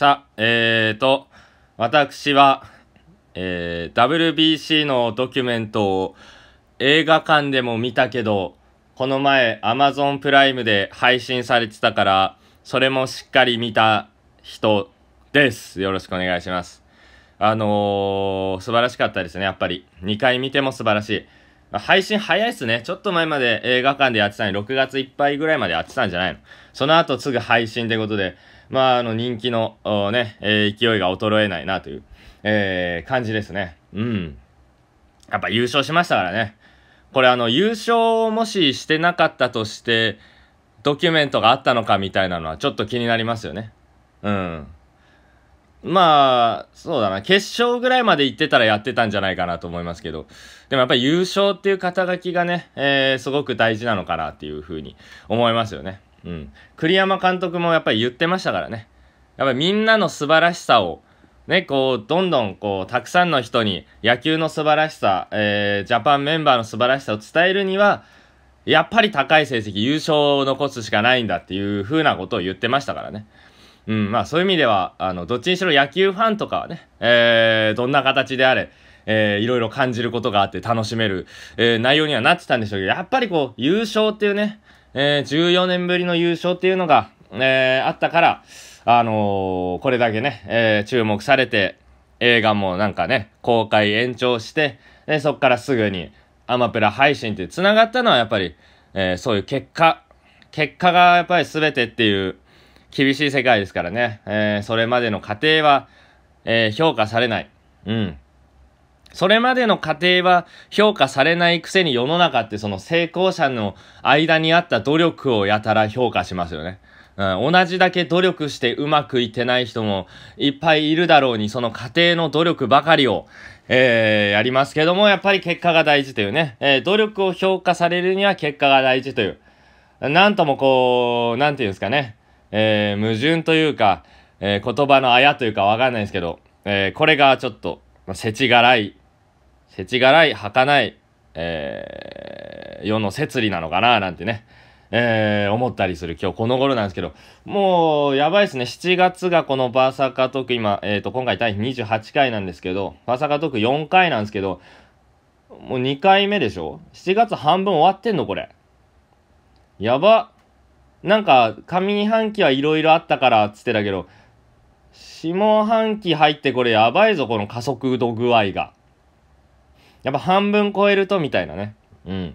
さあ、えーと、私は、えー、WBC のドキュメントを映画館でも見たけど、この前 Amazon プライムで配信されてたから、それもしっかり見た人です。よろしくお願いします。あのー、素晴らしかったですね、やっぱり。2回見ても素晴らしい。配信早いっすね。ちょっと前まで映画館でやってたのに、6月いっぱいぐらいまでやってたんじゃないのその後すぐ配信ってことで、まあ、あの、人気の、ね、えー、勢いが衰えないなという、えー、感じですね。うん。やっぱ優勝しましたからね。これあの、優勝をもししてなかったとして、ドキュメントがあったのかみたいなのはちょっと気になりますよね。うん。まあ、そうだな。決勝ぐらいまで行ってたらやってたんじゃないかなと思いますけど。でもやっぱり優勝っていう肩書きがね、えー、すごく大事なのかなっていうふうに思いますよね。うん、栗山監督もやっぱり言ってましたからねやっぱりみんなの素晴らしさをね、こうどんどんこうたくさんの人に野球の素晴らしさ、えー、ジャパンメンバーの素晴らしさを伝えるにはやっぱり高い成績優勝を残すしかないんだっていうふうなことを言ってましたからね。うん、まあそういう意味ではあのどっちにしろ野球ファンとかはね、えー、どんな形であれ、えー、いろいろ感じることがあって楽しめる、えー、内容にはなってたんでしょうけどやっぱりこう優勝っていうねえー、14年ぶりの優勝っていうのが、えー、あったから、あのー、これだけね、え注目されて、映画もなんかね、公開延長して、でそっからすぐにアマプラ配信って繋がったのはやっぱり、えそういう結果、結果がやっぱり全てっていう厳しい世界ですからね、えそれまでの過程は、え評価されない。うん。それまでの過程は評価されないくせに世の中ってその成功者の間にあった努力をやたら評価しますよね。うん、同じだけ努力してうまくいってない人もいっぱいいるだろうに、その過程の努力ばかりを、えー、やりますけども、やっぱり結果が大事というね、えー、努力を評価されるには結果が大事という、なんともこう、なんていうんですかね、えー、矛盾というか、え言葉のあやというかわかんないですけど、えこれがちょっと、世知辛い世知辛い、儚い、えー、世の摂理なのかな、なんてね、えー、思ったりする今日この頃なんですけど、もう、やばいですね。7月がこのバーサカトーク、今、えっ、ー、と、今回第28回なんですけど、バーサカトーク4回なんですけど、もう2回目でしょ ?7 月半分終わってんのこれ。やば。なんか、上半期はいろいろあったからっつってたけど、下半期入ってこれやばいぞ、この加速度具合が。やっぱ半分超えるとみたいなね。うん。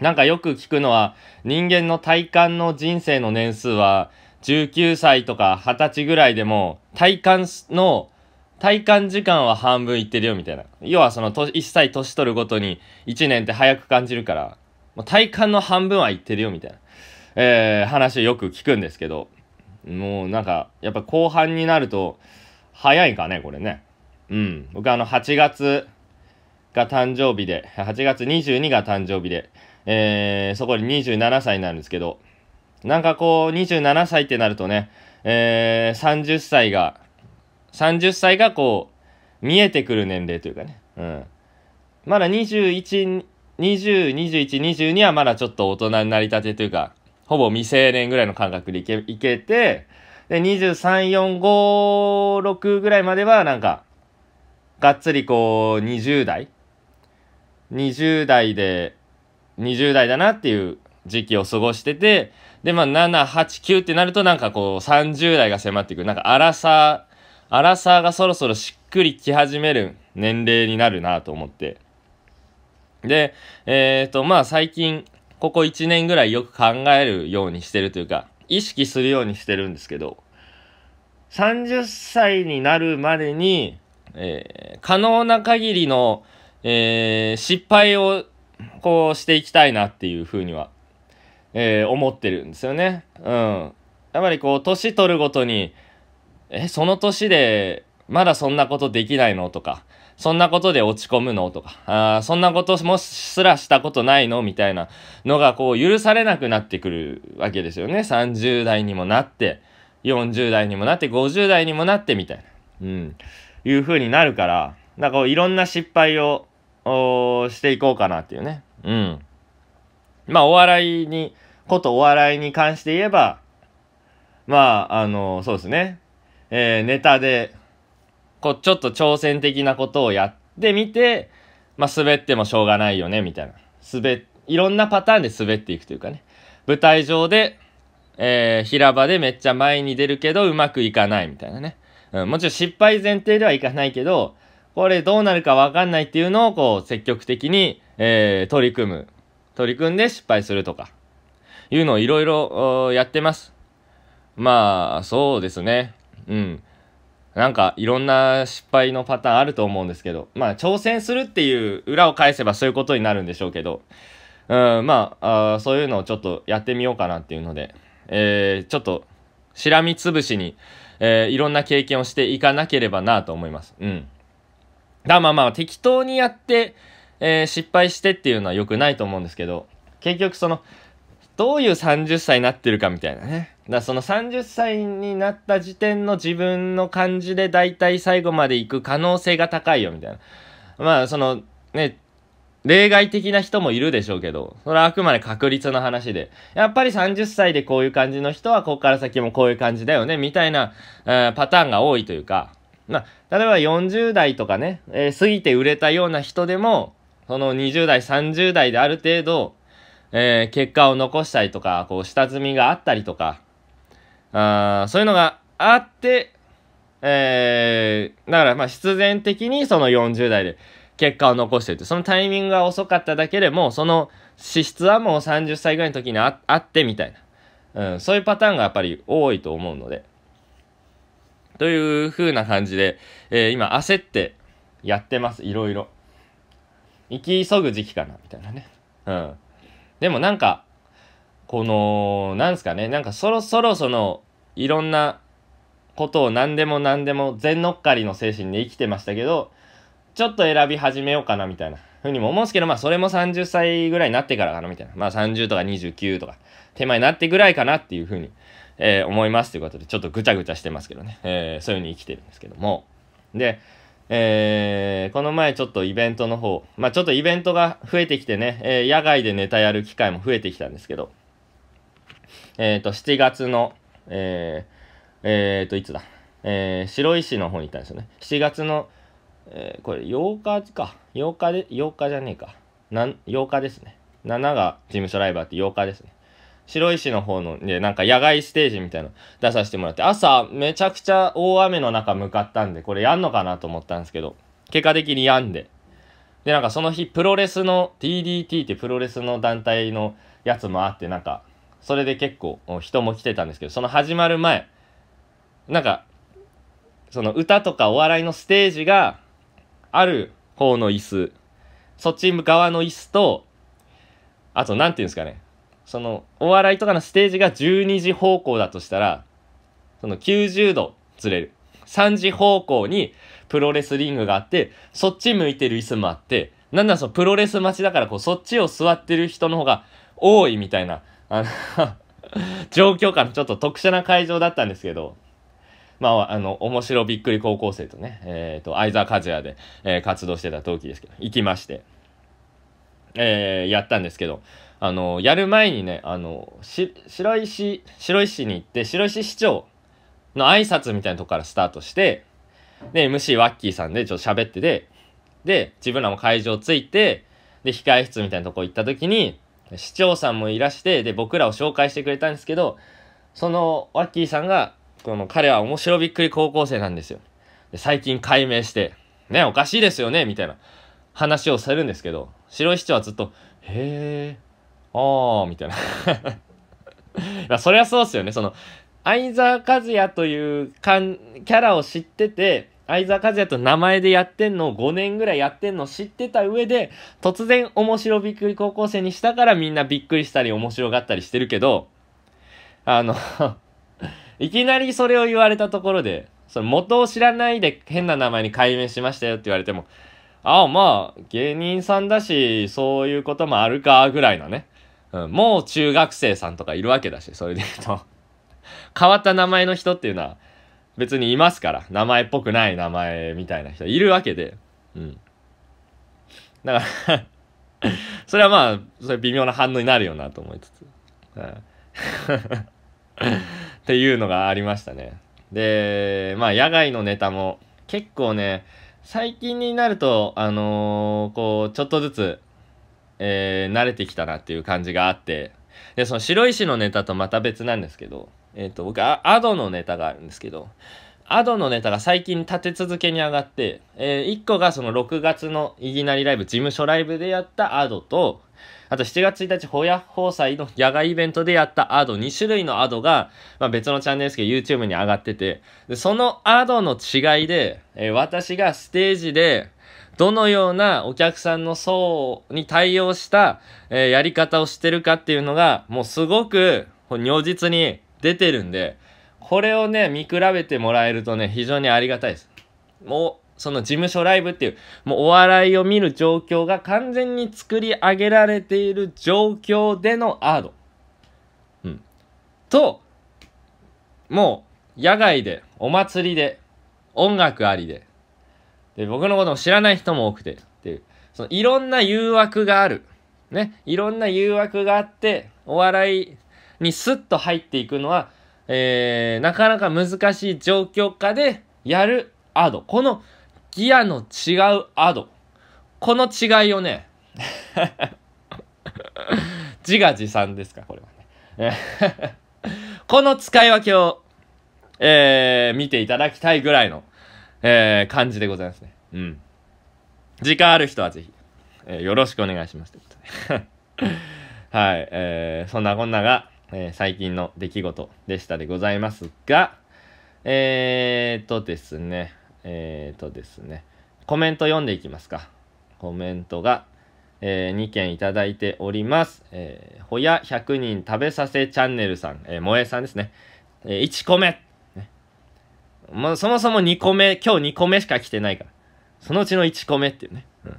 なんかよく聞くのは、人間の体感の人生の年数は、19歳とか20歳ぐらいでも、体感の、体感時間は半分いってるよみたいな。要はその、一切年取るごとに1年って早く感じるから、もう体感の半分はいってるよみたいな、えー、話をよく聞くんですけど、もうなんか、やっぱ後半になると、早いかね、これね。うん。僕あの、8月、が誕生日で、8月22が誕生日で、えー、そこに27歳になるんですけど、なんかこう、27歳ってなるとね、えー、30歳が、30歳がこう、見えてくる年齢というかね、うん。まだ21、20、21、22はまだちょっと大人になりたてというか、ほぼ未成年ぐらいの感覚でいけ、いけて、で、23、4、5、6ぐらいまではなんか、がっつりこう、20代20代で、20代だなっていう時期を過ごしてて、で、まあ、7、8、9ってなるとなんかこう、30代が迫ってくる。なんか、荒さ、荒さがそろそろしっくりき始める年齢になるなと思って。で、えっ、ー、と、まあ、最近、ここ1年ぐらいよく考えるようにしてるというか、意識するようにしてるんですけど、30歳になるまでに、えー、可能な限りのえー、失敗をこうしていきたいなっていうふうには、えー、思ってるんですよね。うん。やっぱりこう、年取るごとに、え、その年でまだそんなことできないのとか、そんなことで落ち込むのとか、あそんなこともすらしたことないのみたいなのがこう許されなくなってくるわけですよね。30代にもなって、40代にもなって、50代にもなってみたいな、うん、いう風になるから、なんかこういろんな失敗ををしていこうかなっていうね。うん。まあ、お笑いに、ことお笑いに関して言えば、まあ、あの、そうですね。えー、ネタで、こう、ちょっと挑戦的なことをやってみて、まあ、滑ってもしょうがないよね、みたいな。滑、いろんなパターンで滑っていくというかね。舞台上で、えー、平場でめっちゃ前に出るけど、うまくいかないみたいなね。うん、もちろん失敗前提ではいかないけど、これどうなるかわかんないっていうのをこう積極的に、えー、取り組む。取り組んで失敗するとか、いうのをいろいろやってます。まあ、そうですね。うん。なんかいろんな失敗のパターンあると思うんですけど、まあ挑戦するっていう裏を返せばそういうことになるんでしょうけど、うん、まああそういうのをちょっとやってみようかなっていうので、えー、ちょっとしらみつぶしに、えー、いろんな経験をしていかなければなと思います。うん。だまあまあ適当にやって、えー、失敗してっていうのは良くないと思うんですけど、結局その、どういう30歳になってるかみたいなね。だその30歳になった時点の自分の感じで大体最後まで行く可能性が高いよみたいな。まあそのね、例外的な人もいるでしょうけど、それはあくまで確率の話で、やっぱり30歳でこういう感じの人はここから先もこういう感じだよねみたいな、えー、パターンが多いというか、まあ、例えば40代とかね、えー、過ぎて売れたような人でも、その20代、30代である程度、えー、結果を残したりとか、こう、下積みがあったりとか、あそういうのがあって、えー、だから、まあ、必然的にその40代で結果を残してるって、そのタイミングが遅かっただけでも、その資質はもう30歳ぐらいの時にああってみたいな、うん、そういうパターンがやっぱり多いと思うので。という風な感じで、えー、今焦ってやってます。いろいろ。行き急ぐ時期かな、みたいなね。うん。でもなんか、この、なんすかね、なんかそろそろその、いろんなことを何でも何でも全乗っかりの精神で生きてましたけど、ちょっと選び始めようかな、みたいな。ふうにも思うんですけど、まあそれも30歳ぐらいになってからかな、みたいな。まあ30とか29とか、手前になってぐらいかなっていうふうにえー、思いますということで、ちょっとぐちゃぐちゃしてますけどね、えー、そういう風に生きてるんですけども。で、えー、この前ちょっとイベントの方、まあ、ちょっとイベントが増えてきてね、えー、野外でネタやる機会も増えてきたんですけど、えっ、ー、と、7月の、えー、えっ、ー、と、いつだ、えー、白石の方に行ったんですよね。7月の、えー、これ8日か、8日で、8日じゃねえか、な8日ですね。7が事務所ライバーって8日ですね。白石の方のね、なんか野外ステージみたいなの出させてもらって、朝めちゃくちゃ大雨の中向かったんで、これやんのかなと思ったんですけど、結果的にやんで。で、なんかその日、プロレスの TDT ってプロレスの団体のやつもあって、なんか、それで結構人も来てたんですけど、その始まる前、なんか、その歌とかお笑いのステージがある方の椅子、そっち側の椅子と、あと、何て言うんですかね。その、お笑いとかのステージが12時方向だとしたら、その90度ずれる。3時方向にプロレスリングがあって、そっち向いてる椅子もあって、なんらそのプロレス待ちだからこう、そっちを座ってる人の方が多いみたいな、あの 状況下のちょっと特殊な会場だったんですけど、まあ、あの、面白びっくり高校生とね、えっ、ー、と、相沢和也で、えー、活動してた同期ですけど、行きまして、えー、やったんですけど、あのやる前にねあの白石白石に行って白石市長の挨拶みたいなとこからスタートしてで MC ワッキーさんでちょっと喋ってでで自分らも会場着いてで控え室みたいなとこ行った時に市長さんもいらしてで僕らを紹介してくれたんですけどそのワッキーさんがこの彼は面白びっくり高校生なんですよで最近改名してねおかしいですよねみたいな話をするんですけど白石市長はずっと「へえあー、みたいな いやそりゃそうですよね。その、相沢和也というかんキャラを知ってて、相沢和也と名前でやってんのを5年ぐらいやってんのを知ってた上で、突然面白びっくり高校生にしたからみんなびっくりしたり面白がったりしてるけど、あの いきなりそれを言われたところで、その元を知らないで変な名前に改名しましたよって言われても、ああ、まあ、芸人さんだし、そういうこともあるか、ぐらいのね。もう中学生さんとかいるわけだし、それで言うと 変わった名前の人っていうのは別にいますから、名前っぽくない名前みたいな人いるわけで、うん。だから それはまあ、それ微妙な反応になるよなと思いつつ。うん、っていうのがありましたね。で、まあ、野外のネタも結構ね、最近になると、あのー、こう、ちょっとずつえー、慣れてきたなっていう感じがあって、で、その白石のネタとまた別なんですけど、えっ、ー、と、僕、アドのネタがあるんですけど、アドのネタが最近立て続けに上がって、えー、1個がその6月のいきなりライブ、事務所ライブでやったアドと、あと7月1日、ホヤ放祭の野外イベントでやったアド、2種類のアドが、まあ、別のチャンネルですけど、YouTube に上がってて、でそのアドの違いで、えー、私がステージで、どのようなお客さんの層に対応した、えー、やり方をしてるかっていうのが、もうすごく如実に出てるんで、これをね、見比べてもらえるとね、非常にありがたいです。もう、その事務所ライブっていう、もうお笑いを見る状況が完全に作り上げられている状況でのアード。うん。と、もう、野外で、お祭りで、音楽ありで、で、僕のことも知らない人も多くて、っていう、そのいろんな誘惑がある。ね、いろんな誘惑があって、お笑いにスッと入っていくのは、えー、なかなか難しい状況下でやるアド。このギアの違うアド。この違いをね、自画自賛ですか、これはね。この使い分けを、えー、見ていただきたいぐらいのえー、感じでございますね。うん。時間ある人はぜひ、えー、よろしくお願いします。はい、えー、そんなこんなが、えー、最近の出来事でしたでございますが、えー、っとですね、えー、っとですね、コメント読んでいきますか。コメントが、えー、2件いただいております。えー、ほや100人食べさせチャンネルさん、えー、萌えさんですね。えー、1個目まあ、そもそも2個目、今日2個目しか来てないから。そのうちの1個目っていうね。うん。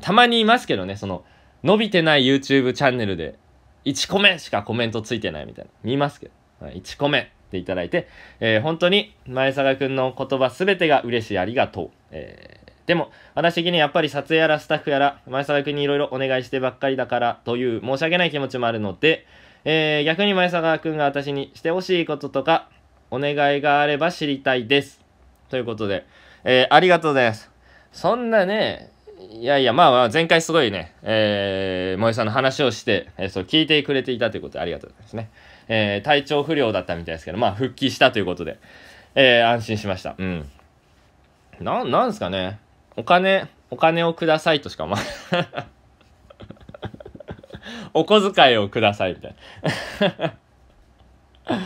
たまにいますけどね、その、伸びてない YouTube チャンネルで、1個目しかコメントついてないみたいな。見ますけど。は1個目っていただいて、えー、本当に前坂くんの言葉すべてが嬉しい、ありがとう。えー、でも、私的にやっぱり撮影やらスタッフやら、前坂君にいろいろお願いしてばっかりだからという申し訳ない気持ちもあるので、えー、逆に前坂君が私にしてほしいこととか、お願いがあれば知りたいです。ということで、えー、ありがとうございます。そんなね、いやいや、まあまあ、前回すごいね、えー、萌さんの話をして、えー、そう聞いてくれていたということでありがとうございますね。えー、体調不良だったみたいですけど、まあ、復帰したということで、えー、安心しました。うん。な、なんですかね。お金、お金をくださいとしか思わない。お小遣いをくださいみたいな。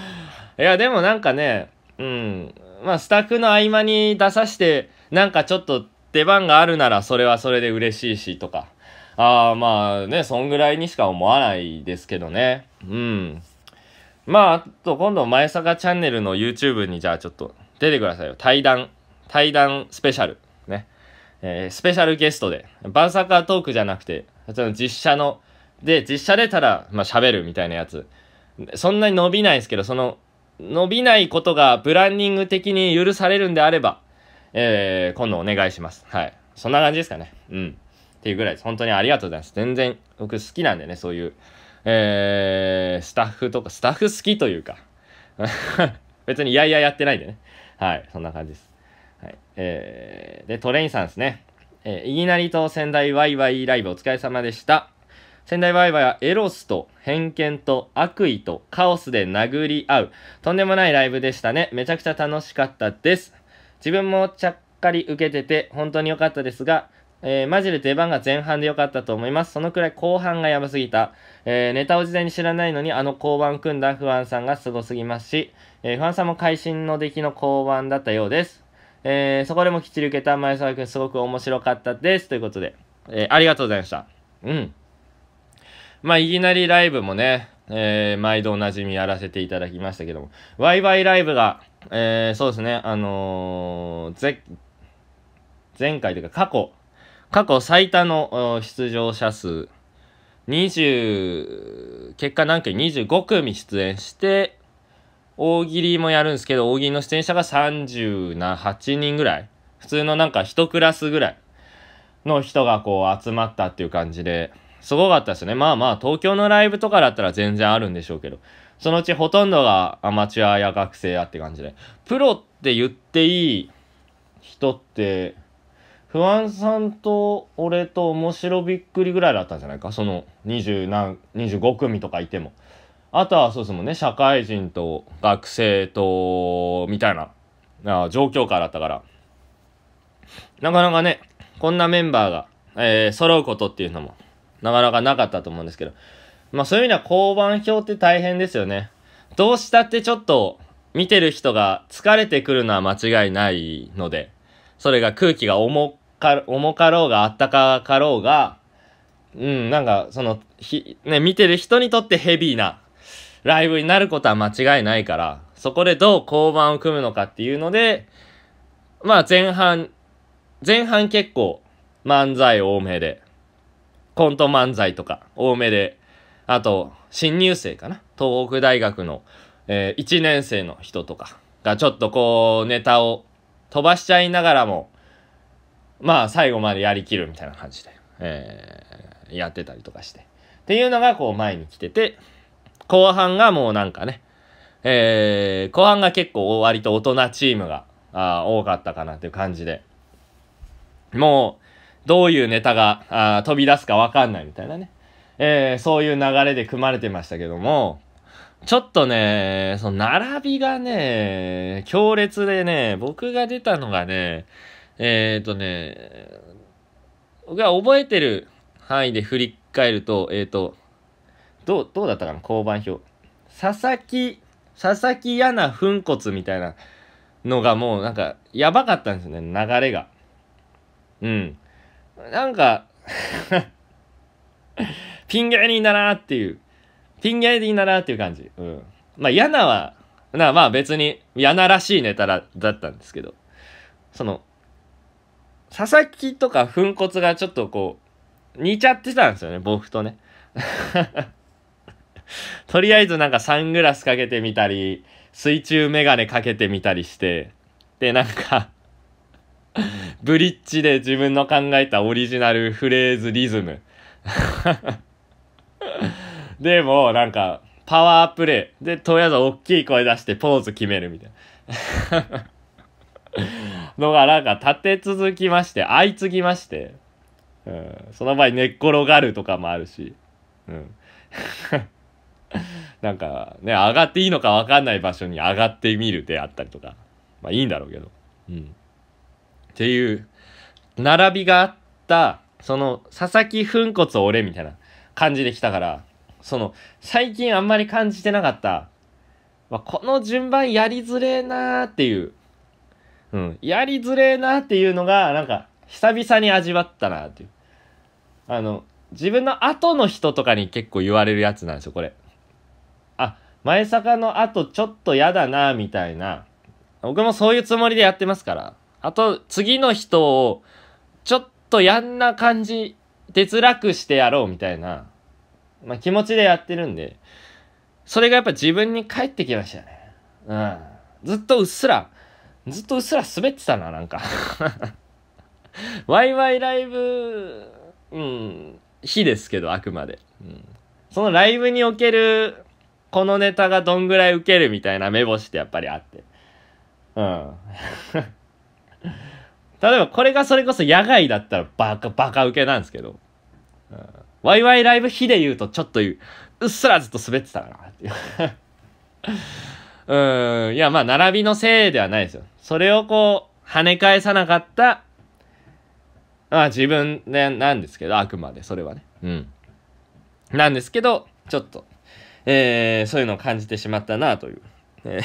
いや、でもなんかね、うん、まあ、スタッフの合間に出さして、なんかちょっと出番があるなら、それはそれで嬉しいし、とか。ああ、まあね、そんぐらいにしか思わないですけどね。うん。まあ、あと今度、前坂チャンネルの YouTube に、じゃあちょっと出てくださいよ。対談、対談スペシャル。ね。えー、スペシャルゲストで、バンサカートークじゃなくて、その実写の、で、実写出たら、まあ、喋るみたいなやつ。そんなに伸びないですけど、その、伸びないことがブランディング的に許されるんであれば、えー、今度お願いします。はい。そんな感じですかね。うん。っていうぐらいです。本当にありがとうございます。全然、僕好きなんでね、そういう、えー、スタッフとか、スタッフ好きというか、別にいやいややってないんでね。はい、そんな感じです。はい。えー、で、トレインさんですね。えー、いきなりと仙台ワイワイライブお疲れ様でした。仙台バイバイはエロスと偏見と悪意とカオスで殴り合う。とんでもないライブでしたね。めちゃくちゃ楽しかったです。自分もちゃっかり受けてて本当に良かったですが、えー、マジで出番が前半で良かったと思います。そのくらい後半がやばすぎた。えー、ネタを事前に知らないのにあの交番組んだ不安さんがすごすぎますし、えー、不安さんも会心の出来の交番だったようです。えー、そこでもきっちり受けた前澤君すごく面白かったです。ということで、えありがとうございました。うん。まあ、いきなりライブもね、えー、毎度おなじみやらせていただきましたけども、ワイワイライブが、えー、そうですね、あのー、ぜ、前回というか過去、過去最多の出場者数、20、結果何回 ?25 組出演して、大喜利もやるんですけど、大喜利の出演者が38人ぐらい。普通のなんか1クラスぐらいの人がこう集まったっていう感じで、すごかったですね。まあまあ、東京のライブとかだったら全然あるんでしょうけど、そのうちほとんどがアマチュアや学生やって感じで、プロって言っていい人って、不安さんと俺と面白びっくりぐらいだったんじゃないかその20何25組とかいても。あとはそうですもんね、社会人と学生と、みたいな、状況下だったから。なかなかね、こんなメンバーが、えー、揃うことっていうのもなかなかなかったと思うんですけど。まあそういう意味では交番表って大変ですよね。どうしたってちょっと見てる人が疲れてくるのは間違いないので、それが空気が重か、重かろうがあったかかろうが、うん、なんかその、ひ、ね、見てる人にとってヘビーなライブになることは間違いないから、そこでどう交番を組むのかっていうので、まあ前半、前半結構漫才多めで、コント漫才とか多めで、あと、新入生かな東北大学の、えー、1年生の人とかがちょっとこう、ネタを飛ばしちゃいながらも、まあ、最後までやりきるみたいな感じで、えー、やってたりとかして。っていうのがこう前に来てて、後半がもうなんかね、えー、後半が結構割と大人チームがあ多かったかなっていう感じで、もう、どういうネタがあ飛び出すかわかんないみたいなね。えー、そういう流れで組まれてましたけども、ちょっとね、その並びがね、強烈でね、僕が出たのがね、えっ、とね、僕が覚えてる範囲で振り返ると、えっ、と、どう、どうだったかな交番表。佐々木、佐々木やな粉骨みたいなのがもうなんか、やばかったんですよね、流れが。うん。なんか ピン芸人だなっていう。ピン芸人だなっていう感じ。うん。まあ、嫌なは、なまあ別に嫌ならしいネタだったんですけど、その、佐々木とか粉骨がちょっとこう、似ちゃってたんですよね、僕とね。とりあえずなんかサングラスかけてみたり、水中メガネかけてみたりして、で、なんか ブリッジで自分の考えたオリジナルフレーズリズム でもなんかパワープレイでとりあえず大きい声出してポーズ決めるみたいな のがなんか立て続きまして相次ぎまして、うん、その場合寝っ転がるとかもあるし、うん、なんかね上がっていいのか分かんない場所に上がってみるであったりとかまあいいんだろうけどうん。ていう並びがあったその佐々木粉骨俺みたいな感じで来たからその最近あんまり感じてなかった、まあ、この順番やりづれえなーっていう、うん、やりづれえなーっていうのがなんか久々に味わったなっていうあの自分の後の人とかに結構言われるやつなんですよこれあ前坂の後ちょっとやだなみたいな僕もそういうつもりでやってますからあと、次の人を、ちょっとやんな感じ、哲楽してやろうみたいな、まあ、気持ちでやってるんで、それがやっぱ自分に返ってきましたね。うん。ずっとうっすら、ずっとうっすら滑ってたな、なんか ワイワイライブ、うん、日ですけど、あくまで。うん、そのライブにおける、このネタがどんぐらいウケるみたいな目星ってやっぱりあって。うん。例えばこれがそれこそ野外だったらバカ、バカウケなんですけど、うん、ワイワイライブ日で言うとちょっとうっすらずっと滑ってたからっていう うん、いやまあ並びのせいではないですよ。それをこう、跳ね返さなかった、まあ自分でなんですけど、あくまでそれはね。うん。なんですけど、ちょっと、えー、そういうのを感じてしまったなという。え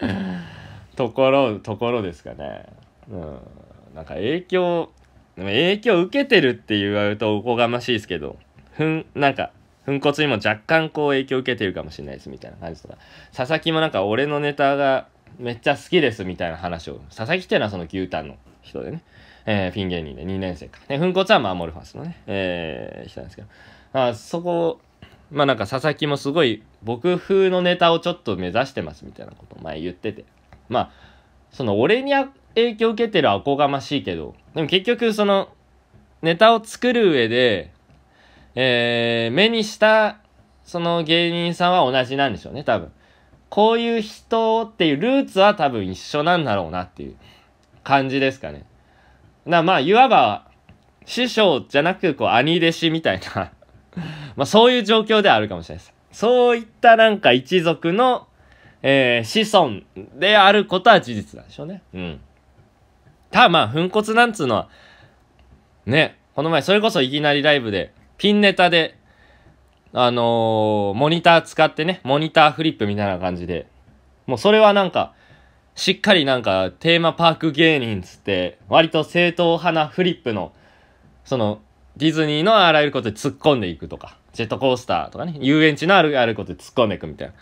ーところところですかねうんなんか影響影響受けてるって言われるとおこがましいですけどふんなんか粉骨にも若干こう影響受けてるかもしれないですみたいな感じとか佐々木もなんか俺のネタがめっちゃ好きですみたいな話を佐々木っていうのはその牛タンの人でね、えー、ィン芸人で2年生か、ね、粉骨はまあモルファスのね、えー、人なんですけどあそこまあなんか佐々木もすごい僕風のネタをちょっと目指してますみたいなことを前言っててまあその俺に影響を受けてるはおこがましいけどでも結局そのネタを作る上で、えー、目にしたその芸人さんは同じなんでしょうね多分こういう人っていうルーツは多分一緒なんだろうなっていう感じですかねなまあいわば師匠じゃなくこう兄弟子みたいな まあそういう状況ではあるかもしれないですそういったなんか一族のえー、子孫であることは事実なんでしょうね。うん。ただまあ、粉骨なんつうのは、ね、この前、それこそいきなりライブで、ピンネタで、あのー、モニター使ってね、モニターフリップみたいな感じで、もうそれはなんか、しっかりなんか、テーマパーク芸人つって、割と正統派なフリップの、その、ディズニーのあらゆることで突っ込んでいくとか、ジェットコースターとかね、遊園地のあるあることで突っ込んでいくみたいな。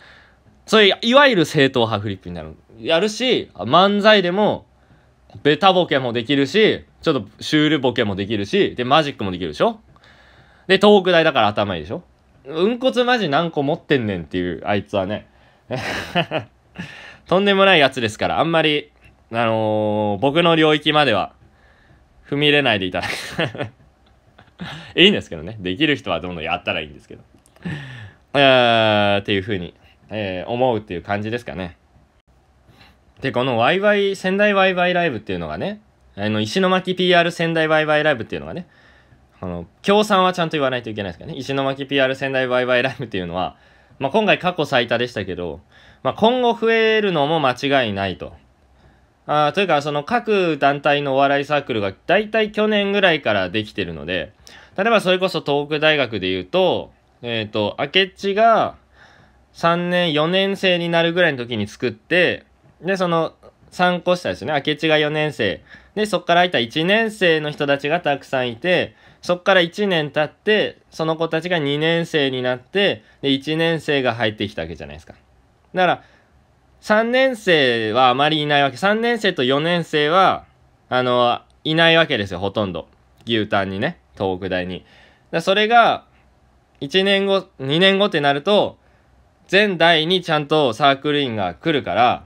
それ、いわゆる正統派フリップになる。やるし、漫才でも、ベタボケもできるし、ちょっとシュールボケもできるし、で、マジックもできるでしょで、東北大だから頭いいでしょうんこつマジ何個持ってんねんっていう、あいつはね。とんでもないやつですから、あんまり、あのー、僕の領域までは、踏み入れないでいただく。いいんですけどね。できる人はどんどんやったらいいんですけど。えっていうふうにえー、思うっていう感じですかね。で、このワイワイ、仙台ワイワイライブっていうのがね、あの、石巻 PR 仙台ワイワイライブっていうのがね、あの、協賛はちゃんと言わないといけないですかね。石巻 PR 仙台ワイワイライブっていうのは、まあ、今回過去最多でしたけど、まあ、今後増えるのも間違いないと。あというか、その各団体のお笑いサークルが大体去年ぐらいからできてるので、例えばそれこそ東北大学で言うと、えっ、ー、と、明智が、3年、4年生になるぐらいの時に作って、で、その考個たですね。明智が4年生。で、そこからいた1年生の人たちがたくさんいて、そこから1年経って、その子たちが2年生になって、で、1年生が入ってきたわけじゃないですか。だから、3年生はあまりいないわけ。3年生と4年生は、あの、いないわけですよ、ほとんど。牛タンにね、東北大に。だそれが、1年後、2年後ってなると、全代にちゃんとサークル員が来るから、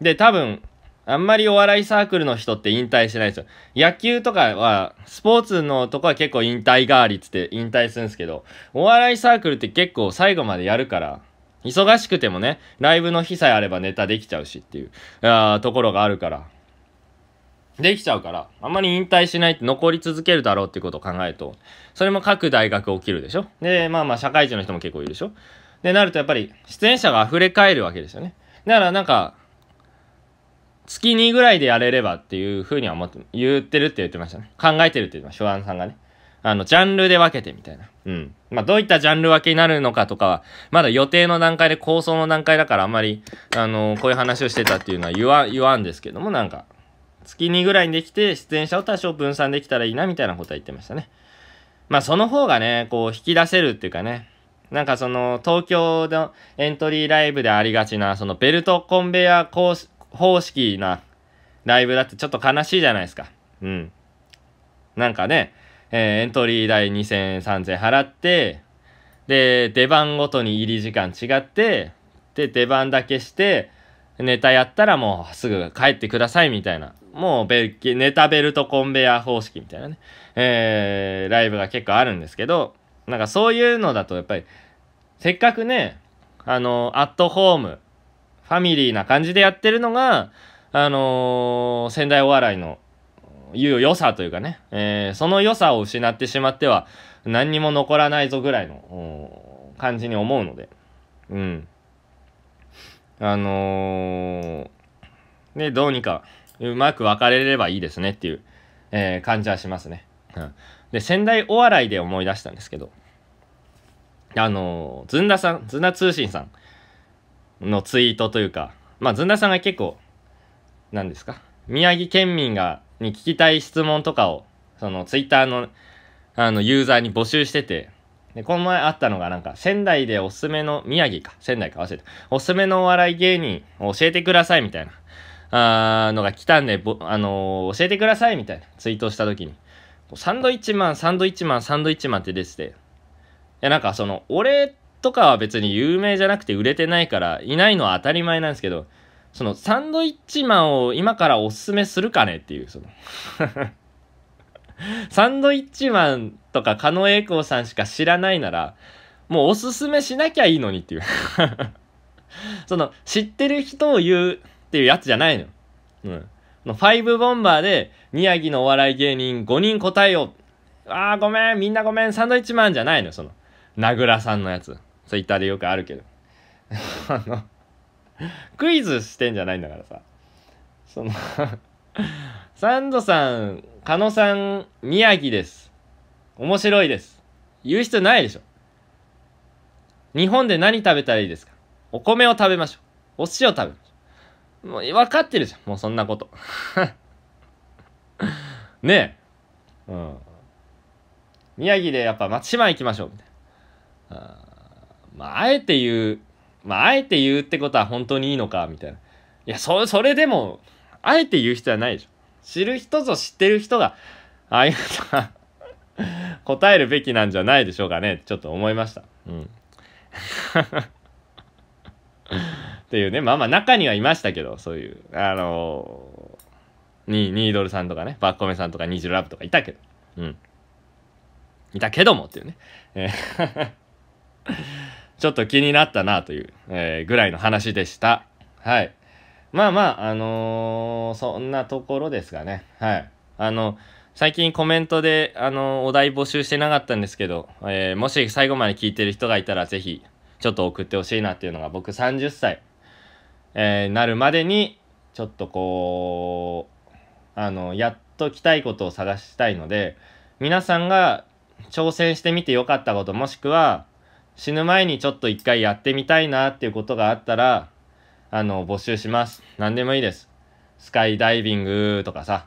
で、多分、あんまりお笑いサークルの人って引退しないですよ。野球とかは、スポーツのとこは結構引退代わりっつって引退するんですけど、お笑いサークルって結構最後までやるから、忙しくてもね、ライブの日さえあればネタできちゃうしっていう、あところがあるから。できちゃうから、あんまり引退しないって残り続けるだろうっていうことを考えると、それも各大学起きるでしょで、まあまあ社会人の人も結構いるでしょでなるとやっぱり出演者が溢れ返るわけですよね。だからなんか、月2ぐらいでやれればっていうふうには思って、言ってるって言ってましたね。考えてるって言ってました、ショさんがね。あの、ジャンルで分けてみたいな。うん。まあ、どういったジャンル分けになるのかとかは、まだ予定の段階で構想の段階だからあんまり、あのー、こういう話をしてたっていうのは言わ、言わんですけども、なんか、月2ぐらいにできて、出演者を多少分散できたらいいなみたいなことは言ってましたね。まあ、その方がね、こう、引き出せるっていうかね、なんかその、東京のエントリーライブでありがちな、そのベルトコンベヤー方式なライブだってちょっと悲しいじゃないですか。うん。なんかね、えー、エントリー代2000、3000払って、で、出番ごとに入り時間違って、で、出番だけして、ネタやったらもうすぐ帰ってくださいみたいな。もうベネタベルトコンベヤー方式みたいなね。えー、ライブが結構あるんですけど、なんかそういうのだとやっぱり、せっかくね、あの、アットホーム、ファミリーな感じでやってるのが、あのー、仙台お笑いのいう良さというかね、えー、その良さを失ってしまっては何にも残らないぞぐらいの感じに思うので、うん。あのー、ね、どうにかうまく分かれればいいですねっていう、えー、感じはしますね。うん、で、仙台お笑いで思い出したんですけど、あの、ずんださん、ずんだ通信さんのツイートというか、まあ、ずんださんが結構、何ですか、宮城県民が、に聞きたい質問とかを、その、ツイッターの、あの、ユーザーに募集してて、で、この前あったのが、なんか、仙台でおすすめの、宮城か、仙台か忘れた、おすすめのお笑い芸人を教えてください、みたいな、あのが来たんで、ぼあのー、教えてください、みたいな、ツイートした時に、サンドイッチマン、サンドイッチマン、サンドイッチマンって出てて、や、なんかその、俺とかは別に有名じゃなくて売れてないから、いないのは当たり前なんですけど、その、サンドイッチマンを今からおすすめするかねっていう、その サンドイッチマンとか狩野英孝さんしか知らないなら、もうおすすめしなきゃいいのにっていう その、知ってる人を言うっていうやつじゃないのよ。うん。のブボンバーで宮城のお笑い芸人5人答えよう。ああ、ごめん、みんなごめん、サンドイッチマンじゃないのよ、その。名倉さんのやつ。ツイッターでよくあるけど。あの、クイズしてんじゃないんだからさ。そのサンドさん、狩野さん、宮城です。面白いです。言う必要ないでしょ。日本で何食べたらいいですかお米を食べましょう。お寿司を食べましょう。もう分かってるじゃん。もうそんなこと。ねえ。うん。宮城でやっぱ松島行きましょう。みたいな。あまあ、あえて言う、まあ、あえて言うってことは本当にいいのか、みたいな。いや、そ、それでも、あえて言う人はないでしょ。知る人ぞ知ってる人が、ああいうことは答えるべきなんじゃないでしょうかね。ちょっと思いました。うん。っていうね。まあまあ、中にはいましたけど、そういう、あのー、ニニードルさんとかね、バッコメさんとか、ニジュラブとかいたけど、うん。いたけどもっていうね。えー ちょっと気になったなという、えー、ぐらいの話でした。はい。まあまあ、あのー、そんなところですかね。はい。あの、最近コメントで、あのー、お題募集してなかったんですけど、えもし最後まで聞いてる人がいたら、ぜひ、ちょっと送ってほしいなっていうのが、僕30歳、えなるまでに、ちょっとこう、あの、やっときたいことを探したいので、皆さんが挑戦してみてよかったこと、もしくは、死ぬ前にちょっと一回やってみたいなっていうことがあったら、あの、募集します。何でもいいです。スカイダイビングとかさ、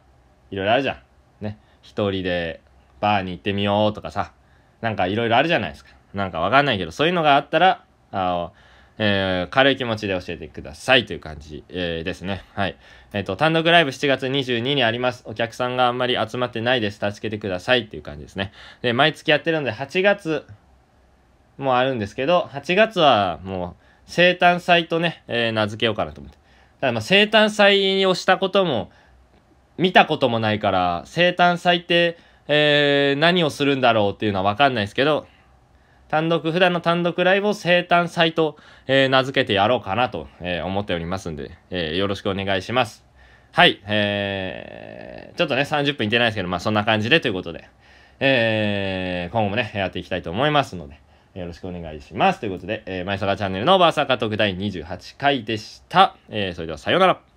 いろいろあるじゃん。ね。一人でバーに行ってみようとかさ、なんかいろいろあるじゃないですか。なんかわかんないけど、そういうのがあったら、あえー、軽い気持ちで教えてくださいという感じ、えー、ですね。はい。えっ、ー、と、単独ライブ7月22にあります。お客さんがあんまり集まってないです。助けてくださいっていう感じですね。で、毎月やってるので、8月、もあるんですけど、8月はもう生誕祭とね、えー、名付けようかなと思って。ただまあ生誕祭をしたことも、見たこともないから、生誕祭って、えー、何をするんだろうっていうのはわかんないですけど、単独、普段の単独ライブを生誕祭と、えー、名付けてやろうかなと、え思っておりますんで、えよろしくお願いします。はい、えー、ちょっとね、30分いってないですけど、まあそんな感じでということで、えー、今後もね、やっていきたいと思いますので、よろしくお願いします。ということで、えー、前坂チャンネルのバーサーカート第28回でした。えー、それではさようなら。